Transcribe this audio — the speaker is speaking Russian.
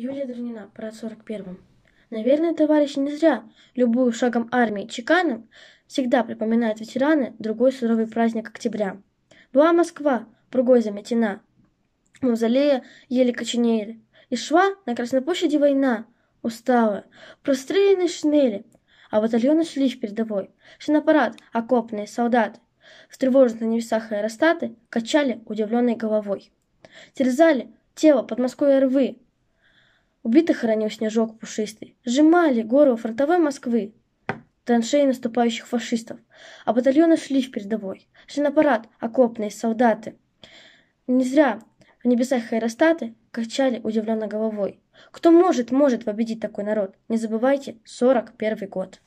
Юлия Дронина, парад 41. Наверное, товарищ, не зря любую шагом армии чеканом всегда припоминают ветераны другой суровый праздник октября. Была Москва, другой заметена, мавзолея еле коченели, и шва на Красной площади война, устала, прострелены шнели. а батальоны шли в передовой, шинопарад, окопные солдаты, встревоженные на небесах аэростаты, качали удивленной головой. Терзали тело под подмосковья рвы, Убитых хоронил снежок пушистый. Сжимали горло фронтовой Москвы. Траншеи наступающих фашистов. А батальоны шли в передовой. Шли на парад окопные солдаты. Не зря в небесах хайростаты качали удивленно головой. Кто может, может победить такой народ. Не забывайте, 41 год.